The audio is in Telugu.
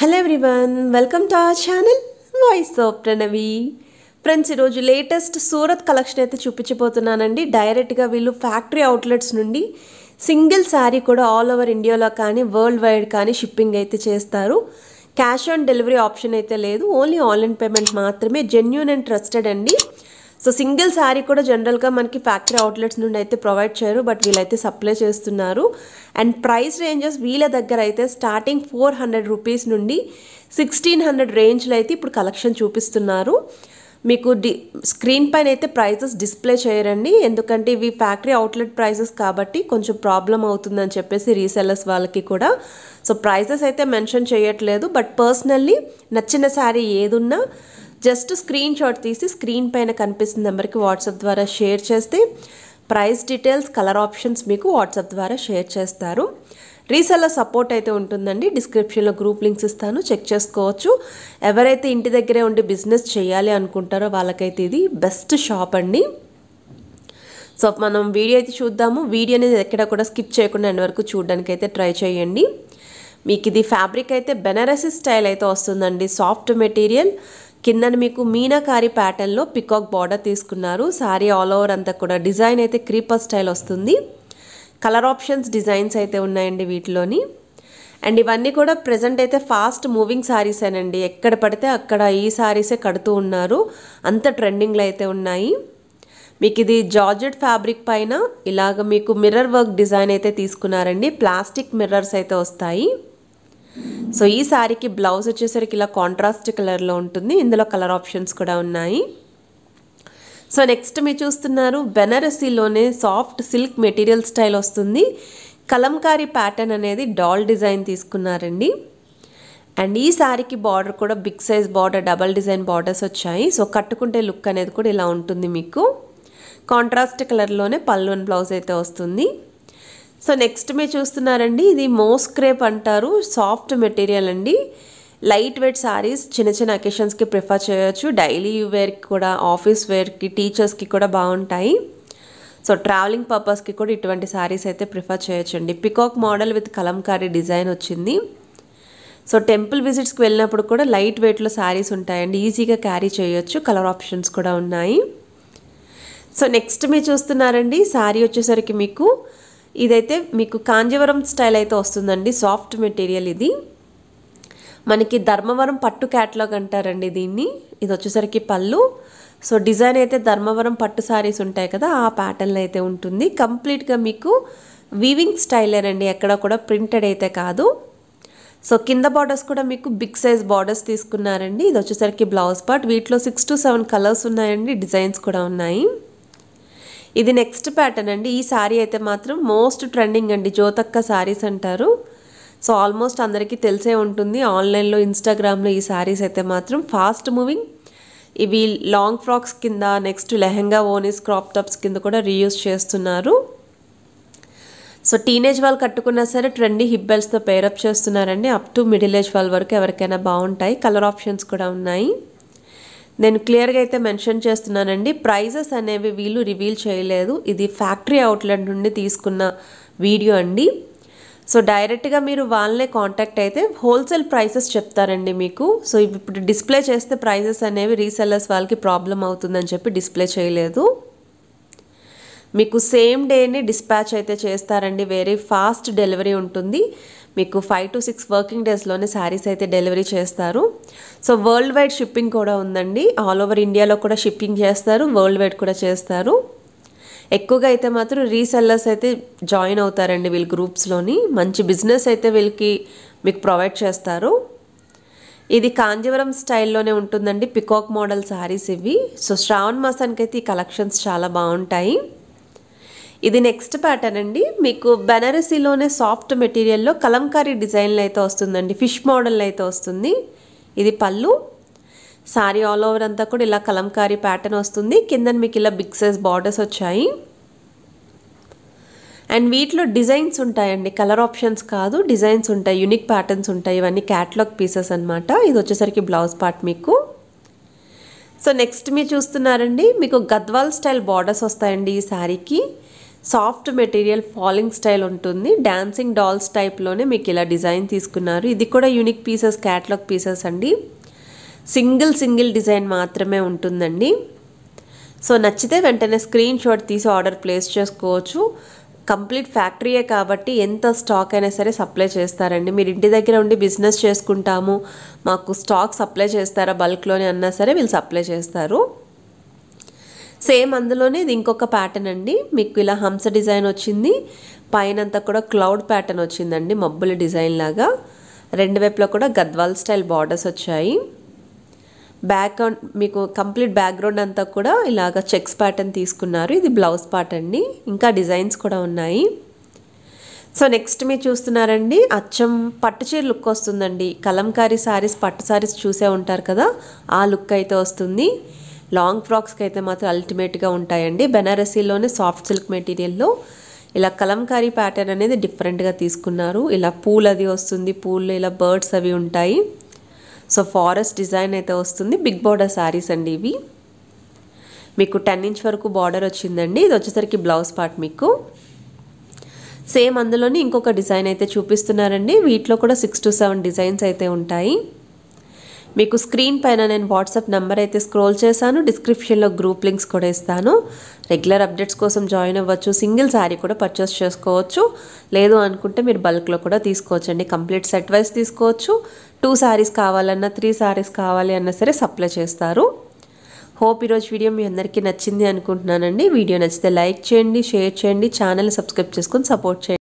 hello everyone welcome to our channel voice of Pranavi friends ఈరోజు లేటెస్ట్ సూరత్ కలెక్షన్ అయితే చూపించబోతున్నానండి డైరెక్ట్గా వీళ్ళు ఫ్యాక్టరీ అవుట్లెట్స్ నుండి సింగిల్ శారీ కూడా ఆల్ ఓవర్ ఇండియాలో కానీ వరల్డ్ వైడ్ కానీ షిప్పింగ్ అయితే చేస్తారు క్యాష్ ఆన్ డెలివరీ ఆప్షన్ అయితే లేదు ఓన్లీ ఆన్లైన్ పేమెంట్ మాత్రమే జెన్యున్ అండ్ ట్రస్టెడ్ అండి సో సింగిల్ శారీ కూడా జనరల్గా మనకి ఫ్యాక్టరీ అవుట్లెట్స్ నుండి అయితే ప్రొవైడ్ చేయరు బట్ వీళ్ళైతే సప్లై చేస్తున్నారు అండ్ ప్రైస్ రేంజెస్ వీళ్ళ దగ్గర అయితే స్టార్టింగ్ ఫోర్ హండ్రెడ్ రూపీస్ నుండి సిక్స్టీన్ హండ్రెడ్ రేంజ్లో అయితే ఇప్పుడు కలెక్షన్ చూపిస్తున్నారు మీకు డి స్క్రీన్ పైన అయితే ప్రైజెస్ డిస్ప్లే చేయరండి ఎందుకంటే ఇవి ఫ్యాక్టరీ అవుట్లెట్ ప్రైజెస్ కాబట్టి కొంచెం ప్రాబ్లం అవుతుందని చెప్పేసి రీసెల్లర్స్ వాళ్ళకి కూడా సో ప్రైజెస్ అయితే మెన్షన్ చేయట్లేదు బట్ పర్సనల్లీ నచ్చిన శారీ ఏదున్నా జస్ట్ స్క్రీన్ షాట్ తీసి స్క్రీన్ పైన కనిపిస్తున్న నెంబర్కి వాట్సాప్ ద్వారా షేర్ చేస్తే ప్రైస్ డీటెయిల్స్ కలర్ ఆప్షన్స్ మీకు వాట్సాప్ ద్వారా షేర్ చేస్తారు రీసెల్లో సపోర్ట్ అయితే ఉంటుందండి డిస్క్రిప్షన్లో గ్రూప్ లింక్స్ ఇస్తాను చెక్ చేసుకోవచ్చు ఎవరైతే ఇంటి దగ్గరే ఉండి బిజినెస్ చేయాలి అనుకుంటారో వాళ్ళకైతే ఇది బెస్ట్ షాప్ అండి సో మనం వీడియో అయితే చూద్దాము వీడియో అనేది ఎక్కడ కూడా స్కిప్ చేయకుండా ఎండ్ వరకు చూడడానికి అయితే ట్రై చేయండి మీకు ఇది ఫ్యాబ్రిక్ అయితే బెనారసీ స్టైల్ అయితే వస్తుందండి సాఫ్ట్ మెటీరియల్ కిందన మీకు మీనాకారి ప్యాటర్న్లో పికాక్ బార్డర్ తీసుకున్నారు శారీ ఆల్ ఓవర్ అంతా కూడా డిజైన్ అయితే క్రీపర్ స్టైల్ వస్తుంది కలర్ ఆప్షన్స్ డిజైన్స్ అయితే ఉన్నాయండి వీటిలోని అండ్ ఇవన్నీ కూడా ప్రజెంట్ అయితే ఫాస్ట్ మూవింగ్ శారీసేనండి ఎక్కడ పడితే అక్కడ ఈ శారీసే కడుతూ ఉన్నారు అంత ట్రెండింగ్లో అయితే ఉన్నాయి మీకు ఇది జార్జెట్ ఫ్యాబ్రిక్ పైన ఇలాగ మీకు మిర్రర్ వర్క్ డిజైన్ అయితే తీసుకున్నారండి ప్లాస్టిక్ మిర్రర్స్ అయితే వస్తాయి సో ఈ శారీకి బ్లౌజ్ వచ్చేసరికి ఇలా కాంట్రాస్ట్ కలర్లో ఉంటుంది ఇందులో కలర్ ఆప్షన్స్ కూడా ఉన్నాయి సో నెక్స్ట్ మీరు చూస్తున్నారు బెనారసీలోనే సాఫ్ట్ సిల్క్ మెటీరియల్ స్టైల్ వస్తుంది కలంకారీ ప్యాటర్న్ అనేది డాల్ డిజైన్ తీసుకున్నారండి అండ్ ఈ శారీకి బార్డర్ కూడా big size border double design borders వచ్చాయి సో కట్టుకుంటే లుక్ అనేది కూడా ఇలా ఉంటుంది మీకు కాంట్రాస్ట్ కలర్లోనే పల్లువన్ బ్లౌజ్ అయితే వస్తుంది సో నెక్స్ట్ మీరు చూస్తున్నారండి ఇది మోస్క్రేప్ అంటారు సాఫ్ట్ మెటీరియల్ అండి లైట్ వెయిట్ శారీస్ చిన్న చిన్న అకేషన్స్కి ప్రిఫర్ చేయొచ్చు డైలీ వేర్కి కూడా ఆఫీస్ వేర్కి టీచర్స్కి కూడా బాగుంటాయి సో ట్రావెలింగ్ పర్పస్కి కూడా ఇటువంటి శారీస్ అయితే ప్రిఫర్ చేయొచ్చండి peacock model with Kalamkari design వచ్చింది సో టెంపుల్ విజిట్స్కి వెళ్ళినప్పుడు కూడా లైట్ వెయిట్లో శారీస్ ఉంటాయండి ఈజీగా క్యారీ చేయొచ్చు కలర్ ఆప్షన్స్ కూడా ఉన్నాయి సో నెక్స్ట్ మీరు చూస్తున్నారండి శారీ వచ్చేసరికి మీకు ఇదైతే మీకు కాంజీవరం స్టైల్ అయితే వస్తుందండి సాఫ్ట్ మెటీరియల్ ఇది మనకి ధర్మవరం పట్టు క్యాట్లాగ్ అంటారండి దీన్ని ఇది వచ్చేసరికి పళ్ళు సో డిజైన్ అయితే ధర్మవరం పట్టు సారీస్ ఉంటాయి కదా ఆ ప్యాటర్న్ అయితే ఉంటుంది కంప్లీట్గా మీకు వీవింగ్ స్టైలర్ అండి ఎక్కడ కూడా ప్రింటెడ్ అయితే కాదు సో కింద బార్డర్స్ కూడా మీకు బిగ్ సైజ్ బార్డర్స్ తీసుకున్నారండి ఇది వచ్చేసరికి బ్లౌజ్ పార్ట్ వీటిలో సిక్స్ టు సెవెన్ కలర్స్ ఉన్నాయండి డిజైన్స్ కూడా ఉన్నాయి ఇది నెక్స్ట్ ప్యాటర్న్ అండి ఈ శారీ అయితే మాత్రం మోస్ట్ ట్రెండింగ్ అండి జోతక్క శారీస్ అంటారు సో ఆల్మోస్ట్ అందరికీ తెలిసే ఉంటుంది ఆన్లైన్లో ఇన్స్టాగ్రామ్లో ఈ శారీస్ అయితే మాత్రం ఫాస్ట్ మూవింగ్ ఇవి లాంగ్ ఫ్రాక్స్ కింద నెక్స్ట్ లెహెంగా ఓనీస్ క్రాప్ టాప్స్ కింద కూడా రీయూస్ చేస్తున్నారు సో టీనేజ్ వాళ్ళు కట్టుకున్నా సరే ట్రెండీ హిబ్బెల్స్తో పేరప్ చేస్తున్నారండి అప్ టు మిడిల్ ఏజ్ వాళ్ళ వరకు ఎవరికైనా బాగుంటాయి కలర్ ఆప్షన్స్ కూడా ఉన్నాయి నేను క్లియర్గా అయితే మెన్షన్ చేస్తున్నానండి ప్రైజెస్ అనేవి వీళ్ళు రివీల్ చేయలేదు ఇది ఫ్యాక్టరీ అవుట్లెట్ నుండి తీసుకున్న వీడియో అండి సో డైరెక్ట్గా మీరు వాళ్ళనే కాంటాక్ట్ అయితే హోల్సేల్ ప్రైసెస్ చెప్తారండి మీకు సో ఇప్పుడు డిస్ప్లే చేస్తే ప్రైసెస్ అనేవి రీసెల్లర్స్ వాళ్ళకి ప్రాబ్లం అవుతుందని చెప్పి డిస్ప్లే చేయలేదు మీకు సేమ్ డేని డిస్పాచ్ అయితే చేస్తారండి వెరీ ఫాస్ట్ డెలివరీ ఉంటుంది మీకు ఫైవ్ టు సిక్స్ వర్కింగ్ డేస్లోనే శారీస్ అయితే డెలివరీ చేస్తారు సో వరల్డ్ వైడ్ షిప్పింగ్ కూడా ఉందండి ఆల్ ఓవర్ ఇండియాలో కూడా షిప్పింగ్ చేస్తారు వరల్డ్ వైడ్ కూడా చేస్తారు ఎక్కువగా అయితే మాత్రం రీసెల్లర్స్ అయితే జాయిన్ అవుతారండి వీళ్ళ గ్రూప్స్లోని మంచి బిజినెస్ అయితే వీళ్ళకి మీకు ప్రొవైడ్ చేస్తారు ఇది కాంజీవరం స్టైల్లోనే ఉంటుందండి పికాక్ మోడల్ శారీస్ ఇవి సో శ్రావణ్ మాసానికి అయితే ఈ కలెక్షన్స్ చాలా బాగుంటాయి ఇది నెక్స్ట్ ప్యాటర్న్ అండి మీకు బెనారసీలోనే సాఫ్ట్ మెటీరియల్లో కలంకారీ డిజైన్లు అయితే వస్తుందండి ఫిష్ మోడల్ అయితే వస్తుంది ఇది పళ్ళు సారీ ఆల్ ఓవర్ అంతా కూడా ఇలా కలంకారీ ప్యాటర్న్ వస్తుంది కింద మీకు ఇలా బిగ్ సైజ్ బార్డర్స్ వచ్చాయి అండ్ వీటిలో డిజైన్స్ ఉంటాయండి కలర్ ఆప్షన్స్ కాదు డిజైన్స్ ఉంటాయి యూనిక్ ప్యాటర్న్స్ ఉంటాయి ఇవన్నీ క్యాటలాగ్ పీసెస్ అనమాట ఇది వచ్చేసరికి బ్లౌజ్ పార్ట్ మీకు సో నెక్స్ట్ మీరు చూస్తున్నారండి మీకు గద్వాల్ స్టైల్ బార్డర్స్ వస్తాయండి ఈ శారీకి సాఫ్ట్ మెటీరియల్ ఫాలింగ్ స్టైల్ ఉంటుంది డాన్సింగ్ డాల్స్ టైప్లోనే మీకు ఇలా డిజైన్ తీసుకున్నారు ఇది కూడా యూనిక్ పీసెస్ క్యాట్లాగ్ పీసెస్ అండి సింగిల్ సింగిల్ డిజైన్ మాత్రమే ఉంటుందండి సో నచ్చితే వెంటనే స్క్రీన్ షాట్ తీసి ఆర్డర్ ప్లేస్ చేసుకోవచ్చు కంప్లీట్ ఫ్యాక్టరీయే కాబట్టి ఎంత స్టాక్ అయినా సరే సప్లై చేస్తారండి మీరు ఇంటి దగ్గర ఉండి బిజినెస్ చేసుకుంటాము మాకు స్టాక్ సప్లై చేస్తారా బల్క్లోనే అన్నా సరే వీళ్ళు సప్లై చేస్తారు సేమ్ అందులోనే ఇది ఇంకొక ప్యాటర్న్ అండి మీకు ఇలా హంస డిజైన్ వచ్చింది పైన అంతా కూడా క్లౌడ్ ప్యాటర్న్ వచ్చిందండి మబ్బుల డిజైన్ లాగా రెండు వైపులో కూడా గద్వాల్ స్టైల్ బార్డర్స్ వచ్చాయి బ్యాక్ మీకు కంప్లీట్ బ్యాక్గ్రౌండ్ అంతా కూడా ఇలాగ చెక్స్ ప్యాటర్న్ తీసుకున్నారు ఇది బ్లౌజ్ పార్ట్ అండి ఇంకా డిజైన్స్ కూడా ఉన్నాయి సో నెక్స్ట్ మీరు చూస్తున్నారండి అచ్చం పట్టు చీర లుక్ వస్తుందండి కలంకారీ శారీస్ పట్టు శారీస్ చూసే ఉంటారు కదా ఆ లుక్ అయితే వస్తుంది లాంగ్ ఫ్రాక్స్కి అయితే మాత్రం అల్టిమేట్గా ఉంటాయండి బెనారసీలోనే సాఫ్ట్ సిల్క్ మెటీరియల్లో ఇలా కలంకారీ ప్యాటర్న్ అనేది డిఫరెంట్గా తీసుకున్నారు ఇలా పూలు అది వస్తుంది పూలు ఇలా బర్డ్స్ అవి ఉంటాయి సో ఫారెస్ట్ డిజైన్ అయితే వస్తుంది బిగ్ బార్డర్ శారీస్ అండి ఇవి మీకు టెన్ ఇంచ్ వరకు బార్డర్ వచ్చిందండి ఇది వచ్చేసరికి బ్లౌజ్ పార్ట్ మీకు సేమ్ అందులోనే ఇంకొక డిజైన్ అయితే చూపిస్తున్నారండి వీటిలో కూడా సిక్స్ టు సెవెన్ డిజైన్స్ అయితే ఉంటాయి మీకు స్క్రీన్ పైన నేను వాట్సాప్ నెంబర్ అయితే స్క్రోల్ చేశాను డిస్క్రిప్షన్లో గ్రూప్ లింక్స్ కూడా ఇస్తాను రెగ్యులర్ అప్డేట్స్ కోసం జాయిన్ అవ్వచ్చు సింగిల్ శారీ కూడా పర్చేస్ చేసుకోవచ్చు లేదు అనుకుంటే మీరు బల్క్లో కూడా తీసుకోవచ్చు అండి కంప్లీట్ సెట్ వైజ్ తీసుకోవచ్చు టూ శారీస్ కావాలన్నా త్రీ శారీస్ కావాలి అన్నా సరే సప్లై చేస్తారు హోప్ ఈరోజు వీడియో మీ అందరికీ నచ్చింది అనుకుంటున్నానండి వీడియో నచ్చితే లైక్ చేయండి షేర్ చేయండి ఛానల్ సబ్స్క్రైబ్ చేసుకొని సపోర్ట్ చేయండి